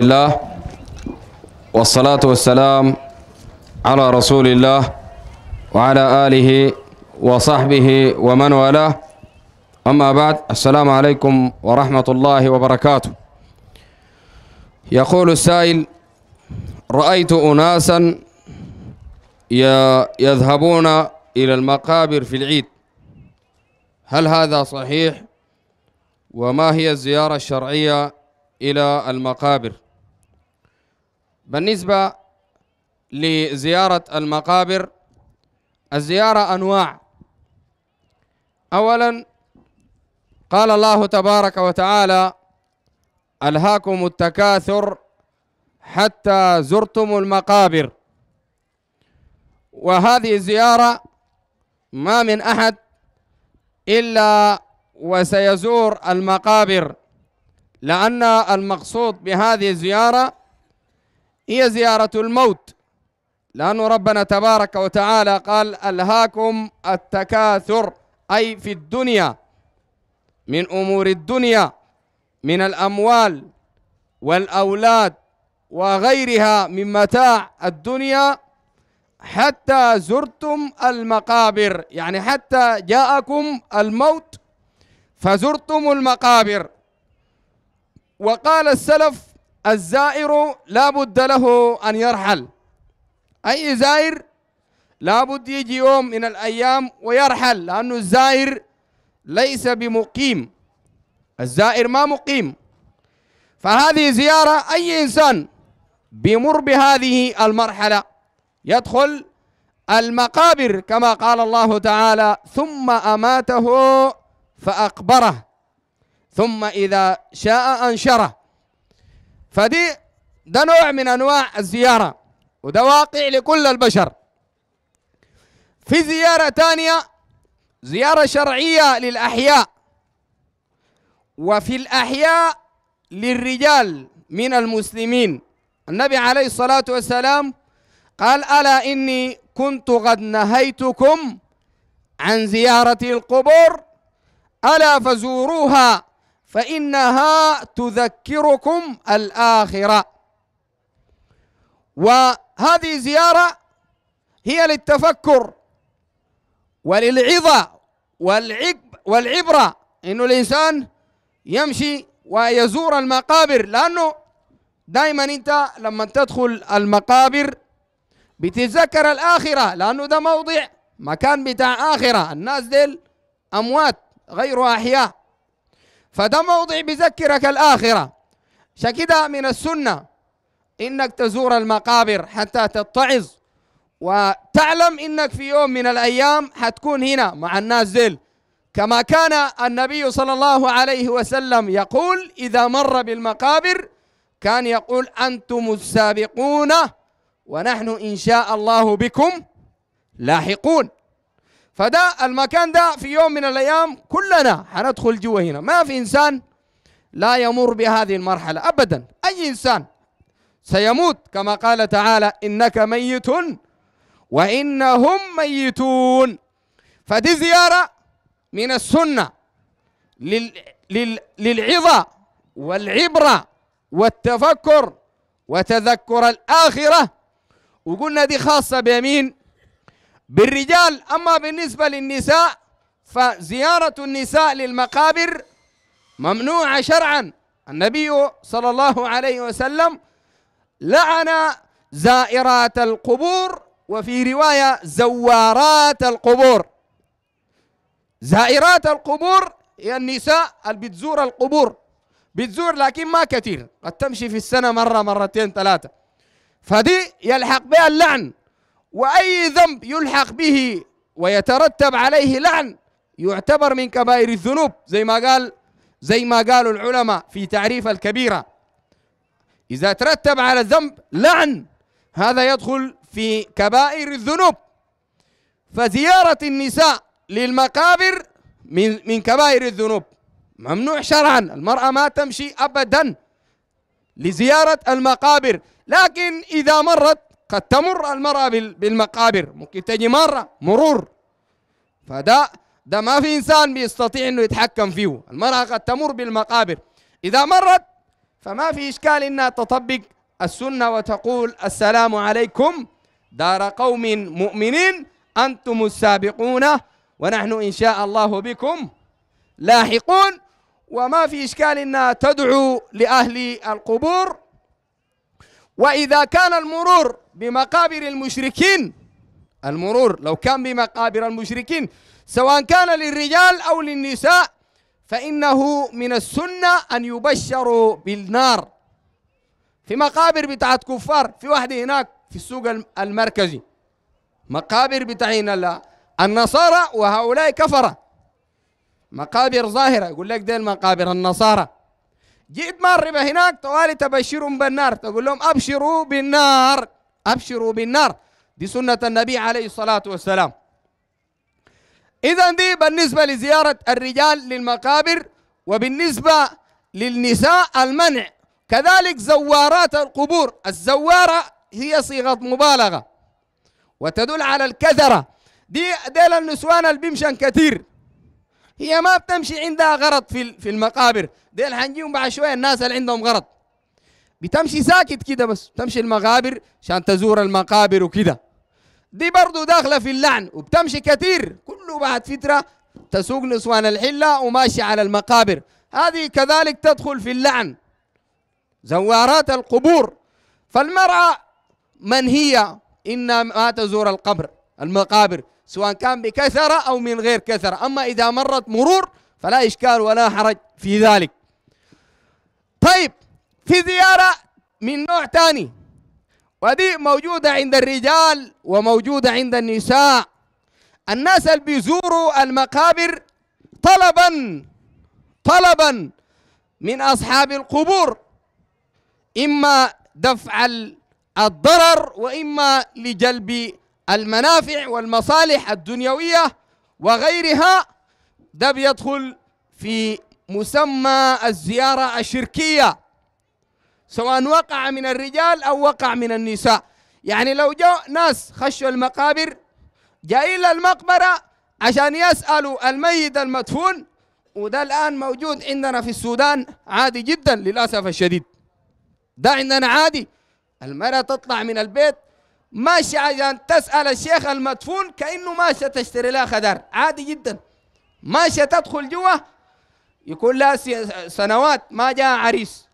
الله والصلاة والسلام على رسول الله وعلى آله وصحبه ومن والاه أما بعد السلام عليكم ورحمة الله وبركاته يقول السائل رأيت أناسا يذهبون إلى المقابر في العيد هل هذا صحيح وما هي الزيارة الشرعية إلى المقابر بالنسبة لزيارة المقابر الزيارة أنواع أولا قال الله تبارك وتعالى ألهاكم التكاثر حتى زرتم المقابر وهذه الزيارة ما من أحد إلا وسيزور المقابر لأن المقصود بهذه الزيارة هي زيارة الموت لأن ربنا تبارك وتعالى قال ألهاكم التكاثر أي في الدنيا من أمور الدنيا من الأموال والأولاد وغيرها من متاع الدنيا حتى زرتم المقابر يعني حتى جاءكم الموت فزرتم المقابر وقال السلف الزائر لا بد له أن يرحل أي زائر لا بد يجي يوم من الأيام ويرحل لأنه الزائر ليس بمقيم الزائر ما مقيم فهذه زيارة أي إنسان بمر بهذه المرحلة يدخل المقابر كما قال الله تعالى ثم أماته فأقبره ثم إذا شاء أنشره فدي ده نوع من انواع الزياره وده واقع لكل البشر في زياره ثانيه زياره شرعيه للاحياء وفي الاحياء للرجال من المسلمين النبي عليه الصلاه والسلام قال الا اني كنت قد نهيتكم عن زياره القبور الا فزوروها فإنها تذكركم الآخرة وهذه زيارة هي للتفكر وللعظة والعب والعبرة إنه الإنسان يمشي ويزور المقابر لأنه دائما أنت لما تدخل المقابر بتتذكر الآخرة لأنه ده موضع مكان بتاع آخرة الناس ديل أموات غير أحياء فده موضع بذكرك الآخرة شكده من السنة إنك تزور المقابر حتى تتعظ وتعلم إنك في يوم من الأيام حتكون هنا مع الناس ديل كما كان النبي صلى الله عليه وسلم يقول إذا مر بالمقابر كان يقول أنتم السابقون ونحن إن شاء الله بكم لاحقون فده المكان ده في يوم من الايام كلنا حندخل جوا هنا ما في انسان لا يمر بهذه المرحله ابدا اي انسان سيموت كما قال تعالى انك ميت وانهم ميتون فدي زياره من السنه للعظه والعبره والتفكر وتذكر الاخره وقلنا دي خاصه بيمين بالرجال أما بالنسبة للنساء فزيارة النساء للمقابر ممنوعة شرعا النبي صلى الله عليه وسلم لعن زائرات القبور وفي رواية زوارات القبور زائرات القبور هي النساء اللي بتزور القبور بتزور لكن ما كثير قد تمشي في السنة مرة مرتين ثلاثة فدي يلحق بها اللعن وأي ذنب يلحق به ويترتب عليه لعن يعتبر من كبائر الذنوب زي ما قال زي ما قالوا العلماء في تعريف الكبيرة إذا ترتب على الذنب لعن هذا يدخل في كبائر الذنوب فزيارة النساء للمقابر من من كبائر الذنوب ممنوع شرعا المرأة ما تمشي أبدا لزيارة المقابر لكن إذا مرت قد تمر المرأة بالمقابر ممكن تجي مرة مرور فده ده ما في إنسان بيستطيع إنه يتحكم فيه المرأة قد تمر بالمقابر إذا مرت فما في إشكال إنها تطبق السنة وتقول السلام عليكم دار قوم مؤمنين أنتم السابقون ونحن إن شاء الله بكم لاحقون وما في إشكال أنها تدعو لأهل القبور وإذا كان المرور بمقابر المشركين المرور لو كان بمقابر المشركين سواء كان للرجال أو للنساء فإنه من السنة أن يبشروا بالنار في مقابر بتاعت كفار في واحدة هناك في السوق المركزي مقابر بتاعين النصارى وهؤلاء كفرة مقابر ظاهرة يقول لك دي مقابر النصارى جئت مرة هناك طوالي تبشرهم بالنار تقول لهم أبشروا بالنار أبشروا بالنار دي سنة النبي عليه الصلاة والسلام إذا دي بالنسبة لزيارة الرجال للمقابر وبالنسبة للنساء المنع كذلك زوارات القبور الزوارة هي صيغة مبالغة وتدل على الكثرة دي ديل النسوان اللي بيمشن كثير هي ما بتمشي عندها غرض في في المقابر ديل حنجيهم بعد شوية الناس اللي عندهم غرض بتمشي ساكت كده بس بتمشي المقابر عشان تزور المقابر وكده دي برضه داخله في اللعن وبتمشي كثير كله بعد فتره تسوق نسوان الحله وماشي على المقابر هذه كذلك تدخل في اللعن زوارات القبور فالمرأة من إن ما تزور القبر المقابر سواء كان بكثرة أو من غير كثرة أما إذا مرت مرور فلا إشكال ولا حرج في ذلك طيب في زيارة من نوع تاني ودي موجودة عند الرجال وموجودة عند النساء الناس اللي بيزوروا المقابر طلبا طلبا من أصحاب القبور إما دفع الضرر وإما لجلب المنافع والمصالح الدنيوية وغيرها ده بيدخل في مسمى الزيارة الشركية سواء وقع من الرجال أو وقع من النساء يعني لو جاء ناس خشوا المقابر جايين للمقبرة عشان يسألوا الميت المدفون وده الآن موجود عندنا في السودان عادي جدا للأسف الشديد ده عندنا عادي المرأة تطلع من البيت ماشي عشان تسأل الشيخ المدفون كأنه ماشية تشتري لها خدار عادي جدا ماشية تدخل جوا يكون لها سنوات ما جاء عريس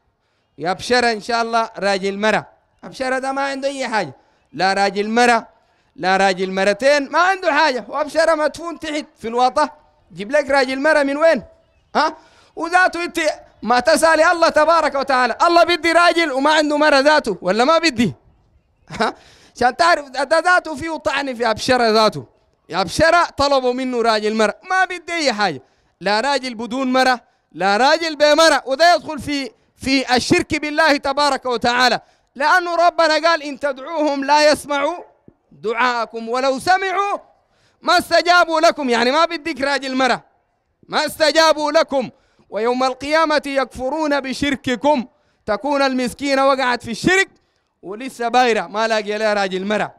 يبشر ان شاء الله راجل مرة ابشر ده ما عنده اي حاجه لا راجل مرة لا راجل مرتين ما عنده حاجه وابشر مدفون تحت في الوطه جيب لك راجل مرة من وين ها وذاته انت ما تسالي الله تبارك وتعالى الله بدي راجل وما عنده مرة ذاته ولا ما بدي ها عشان تعرف ده ذاته فيه طعن في ابشر ذاته يا ابشر طلبوا منه راجل مرة ما بدي اي حاجه لا راجل بدون مرة لا راجل بمرة وده يدخل في في الشرك بالله تبارك وتعالى لأنه ربنا قال إن تدعوهم لا يسمعوا دعاءكم ولو سمعوا ما استجابوا لكم يعني ما بدك راجل المرة ما استجابوا لكم ويوم القيامة يكفرون بشرككم تكون المسكينة وقعت في الشرك ولسه بايرة ما لاقي لها راجل المرة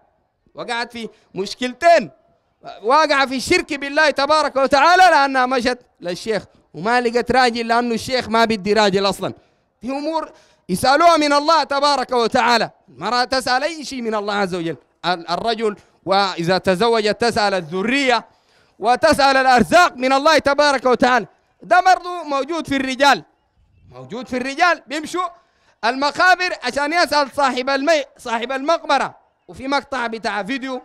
وقعت في مشكلتين واقع في الشرك بالله تبارك وتعالى لأنها مشت للشيخ وما لقت راجل لأنه الشيخ ما بدي راجل أصلا في امور يسالوها من الله تبارك وتعالى المراه تسال اي شيء من الله عز وجل الرجل واذا تزوج تسال الذريه وتسال الارزاق من الله تبارك وتعالى ده برضه موجود في الرجال موجود في الرجال بيمشوا المقابر عشان يسال صاحب المي صاحب المقبره وفي مقطع بتاع فيديو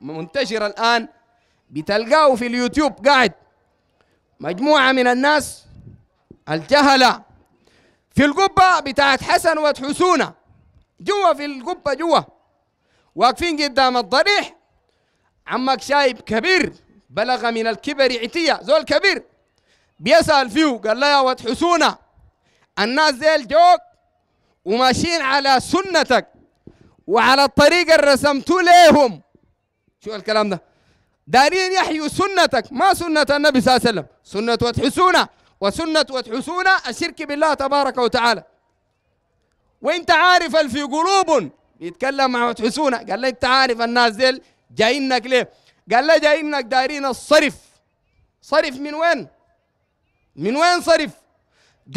منتشر الان بتلقاه في اليوتيوب قاعد مجموعه من الناس الجهله في القبة بتاعت حسن وتحسونة جوا في القبة جوا واقفين قدام الضريح عمك شايب كبير بلغ من الكبر عتية زول كبير بيسأل فيه قال له يا وتحسونة الناس ديل جوك وماشيين على سنتك وعلى الطريق اللي رسمته ليهم شو الكلام ده دارين يحيوا سنتك ما سنة النبي صلى الله عليه وسلم سنة وتحسونة وسنة وتحسون الشرك بالله تبارك وتعالى وانت عارف في قلوب بيتكلم مع وتحسون قال لي انت عارف الناس ديل جايينك ليه قال لي جايينك دايرين الصرف صرف من وين من وين صرف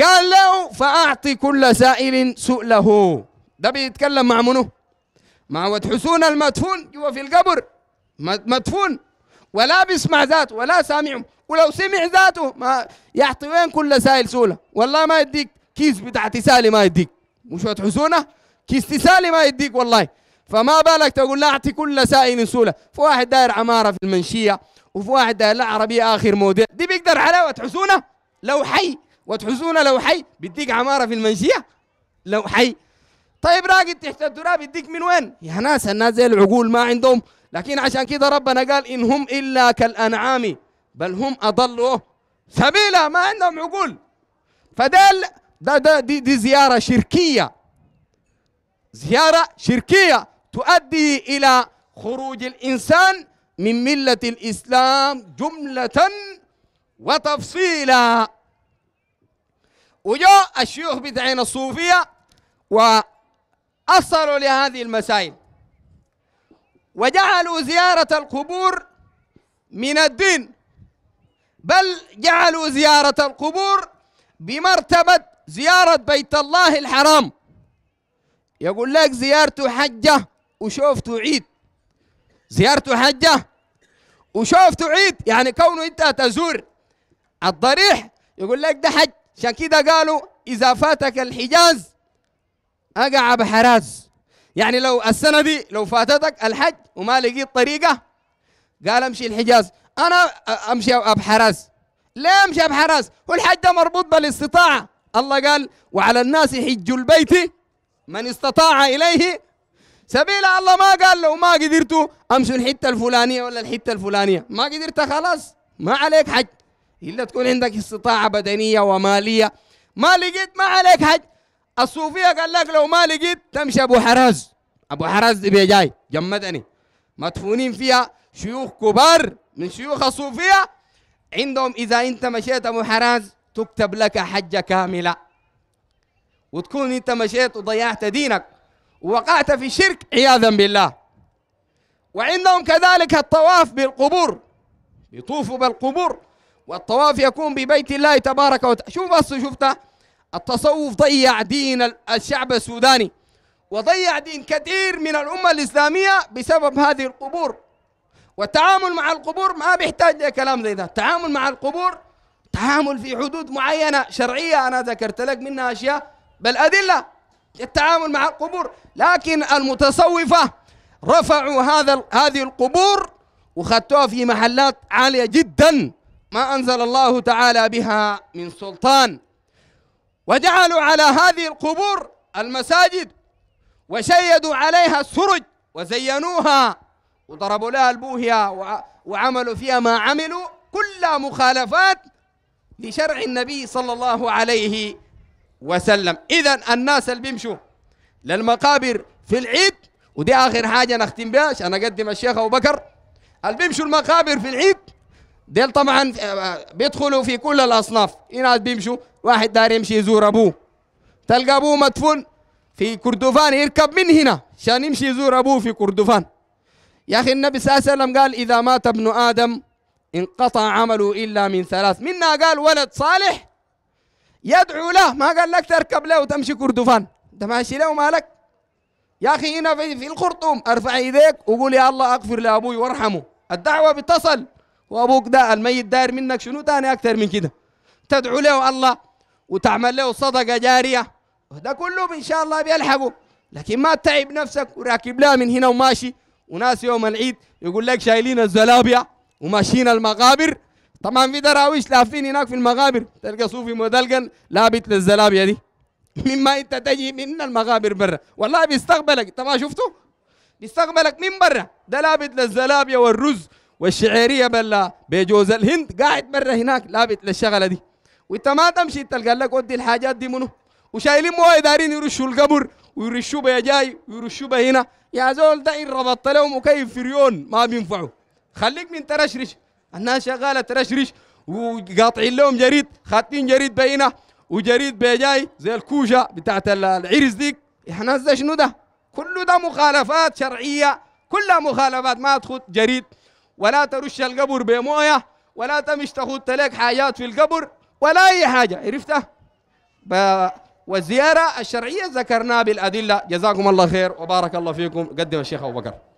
قال له فأعطي كل سائل سؤله ده بيتكلم مع منو مع وتحسون المدفون جوا في القبر مدفون ولا بيسمع ذات ولا سامعهم ولو سمع ذاته ما يعطي وين كل سائل سولة والله ما يديك كيس بتاع تسالي ما يديك مش حسونة كيس تسالي ما يديك والله فما بالك تقول لا اعطي كل سائل سولة في واحد داير عمارة في المنشية وفي واحد داير عربية آخر موديل دي بيقدر عليها وتحسونة لو حي وتحسونة لو حي بيديك عمارة في المنشية لو حي طيب راقد تحت التراب يديك من وين؟ يا ناس الناس زي العقول ما عندهم لكن عشان كده ربنا قال إن هم إلا كالأنعام بل هم أضلوا سبيلا ما عندهم عقول فدل ده ده دي, دي زيارة شركية زيارة شركية تؤدي إلى خروج الإنسان من ملة الإسلام جملة وتفصيلا وجاء الشيوخ بدعين الصوفية وأصلوا لهذه المسائل وجعلوا زيارة القبور من الدين بل جعلوا زيارة القبور بمرتبة زيارة بيت الله الحرام يقول لك زيارته حجة وشوفته عيد زيارته حجة وشوفته عيد يعني كونه انت تزور الضريح يقول لك ده حج عشان كده قالوا إذا فاتك الحجاز أقع بحراز يعني لو السنة دي لو فاتتك الحج وما لقيت طريقة قال امشي الحجاز انا امشي ابحرس ليه امشي ابحرس والحج ده مربوط بالاستطاعه الله قال وعلى الناس حج البيت من استطاع اليه سبيل الله ما قال لو ما قدرتوا امشوا الحته الفلانيه ولا الحته الفلانيه ما قدرت خلاص ما عليك حج الا تكون عندك استطاعه بدنيه وماليه ما لقيت ما عليك حج الصوفيه قال لك لو ما لقيت تمشي ابو حراز ابو حراز دي جاي جمدني مدفونين فيها شيوخ كبار من شيوخ الصوفية عندهم إذا أنت مشيت أبو حراز تكتب لك حجة كاملة وتكون أنت مشيت وضيعت دينك ووقعت في الشرك عياذا بالله وعندهم كذلك الطواف بالقبور يطوفوا بالقبور والطواف يكون ببيت الله تبارك وتعالى شوف بس شفت التصوف ضيع دين الشعب السوداني وضيع دين كثير من الأمة الإسلامية بسبب هذه القبور والتعامل مع القبور ما بيحتاج لكلام زي ده التعامل مع القبور تعامل في حدود معينة شرعية أنا ذكرت لك منها أشياء بل أدلة التعامل مع القبور لكن المتصوفة رفعوا هذا هذه القبور وخدتوها في محلات عالية جدا ما أنزل الله تعالى بها من سلطان وجعلوا على هذه القبور المساجد وشيدوا عليها السرج وزينوها وضربوا لها البوهية وعملوا فيها ما عملوا كلها مخالفات لشرع النبي صلى الله عليه وسلم إذا الناس اللي بيمشوا للمقابر في العيد ودي آخر حاجة نختم بها عشان أقدم الشيخ أبو بكر اللي بيمشوا المقابر في العيد ديل طبعا آه، آه، بيدخلوا في كل الأصناف في ناس بيمشوا واحد داير يمشي يزور أبوه تلقى أبوه مدفون في كردفان يركب من هنا عشان يمشي يزور أبوه في كردفان يا أخي النبي صلى الله عليه وسلم قال إذا مات ابن آدم انقطع عمله إلا من ثلاث منا قال ولد صالح يدعو له ما قال لك تركب له وتمشي كردفان انت ماشي له ومالك يا أخي هنا في, في الخرطوم أرفع يديك وقول يا الله أغفر لأبوي وارحمه الدعوة بتصل وأبوك ده الميت داير منك شنو تاني أكثر من كده تدعو له الله وتعمل له صدقة جارية وهذا كله إن شاء الله بيلحقه لكن ما تعب نفسك وراكب لها من هنا وماشي وناس يوم العيد يقول لك شايلين الزلابيا وماشيين المقابر طبعا في دراويش لافين هناك في المقابر تلقى صوفي مدلقن لابت للزلابيا دي مما انت تجي من المقابر برا والله بيستقبلك انت ما شفته بيستقبلك من برا ده لابت للزلابيا والرز والشعيريه بلا بجوز الهند قاعد برا هناك لابت للشغله دي وانت ما تمشي تلقى لك ودي الحاجات دي منه وشايلين مويه دارين يرشوا القبر ويرشوبها جاي ويرشوبها هنا يا زول ده إن ربطت لهم مكيف فريون ما بينفعه خليك من ترشرش الناس شغالة ترشرش وقاطعين لهم جريد خاطين جريد بينا وجريد بيجاي زي الكوشة بتاعت العرس ديك احنا ده شنو ده كله ده مخالفات شرعية كلها مخالفات ما تخط جريد ولا ترش القبر بموية ولا تمش تخط لك حاجات في القبر ولا أي حاجة عرفتها والزيارة الشرعية ذكرناها بالأدلة جزاكم الله خير وبارك الله فيكم قدم الشيخ أبو بكر